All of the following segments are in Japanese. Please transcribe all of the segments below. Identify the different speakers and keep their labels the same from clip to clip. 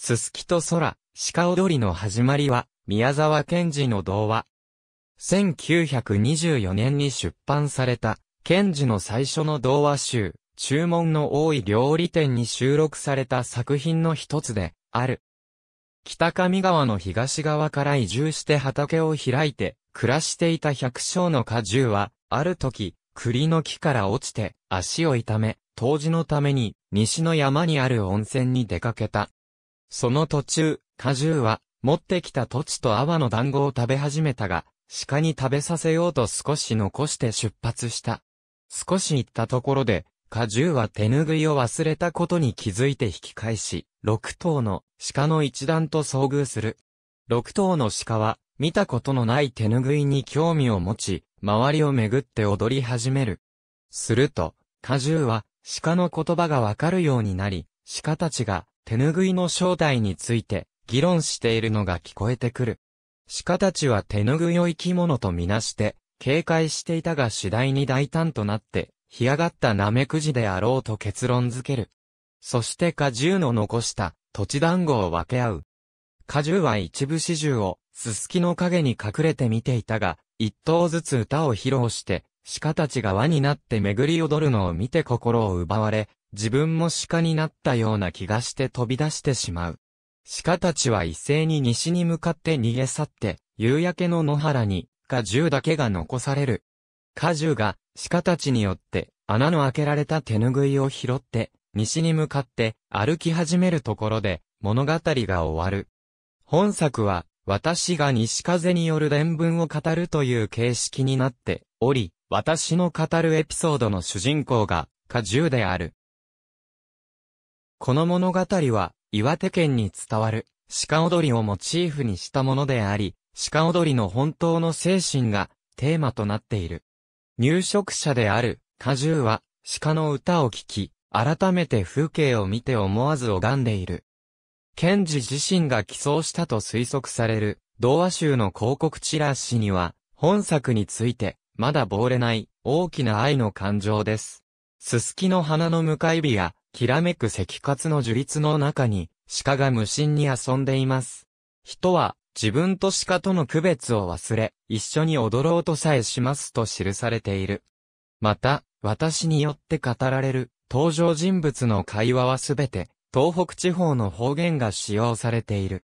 Speaker 1: すすきと空、鹿踊りの始まりは、宮沢賢治の童話。1924年に出版された、賢治の最初の童話集、注文の多い料理店に収録された作品の一つで、ある。北上川の東側から移住して畑を開いて、暮らしていた百姓の果汁は、ある時、栗の木から落ちて、足を痛め、当時のために、西の山にある温泉に出かけた。その途中、果汁は、持ってきた土地と阿波の団子を食べ始めたが、鹿に食べさせようと少し残して出発した。少し行ったところで、果汁は手拭いを忘れたことに気づいて引き返し、六頭の鹿の一団と遭遇する。六頭の鹿は、見たことのない手拭いに興味を持ち、周りをめぐって踊り始める。すると、果汁は、鹿の言葉がわかるようになり、鹿たちが手拭いの正体について議論しているのが聞こえてくる。鹿たちは手拭いを生き物とみなして、警戒していたが次第に大胆となって、干上がったナメクジであろうと結論づける。そして果汁の残した土地団子を分け合う。果汁は一部始終を、すすきの影に隠れて見ていたが、一頭ずつ歌を披露して、鹿たちが輪になって巡り踊るのを見て心を奪われ、自分も鹿になったような気がして飛び出してしまう。鹿たちは一斉に西に向かって逃げ去って、夕焼けの野原に、果樹だけが残される。果樹が、鹿たちによって、穴の開けられた手拭いを拾って、西に向かって歩き始めるところで物語が終わる。本作は私が西風による伝文を語るという形式になっており、私の語るエピソードの主人公が果樹である。この物語は、岩手県に伝わる、鹿踊りをモチーフにしたものであり、鹿踊りの本当の精神が、テーマとなっている。入植者である、果汁は、鹿の歌を聴き、改めて風景を見て思わず拝んでいる。賢治自身が寄贈したと推測される、童話集の広告チラシには、本作について、まだ亡れない、大きな愛の感情です。すすきの花の向かい火や、きらめく石活の樹立の中に、鹿が無心に遊んでいます。人は、自分と鹿との区別を忘れ、一緒に踊ろうとさえしますと記されている。また、私によって語られる、登場人物の会話はすべて、東北地方の方言が使用されている。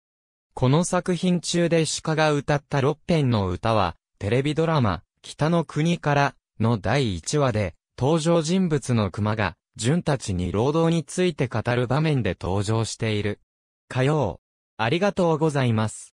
Speaker 1: この作品中で鹿が歌った六編の歌は、テレビドラマ、北の国からの第1話で、登場人物の熊が純たちに労働について語る場面で登場している。火曜、ありがとうございます。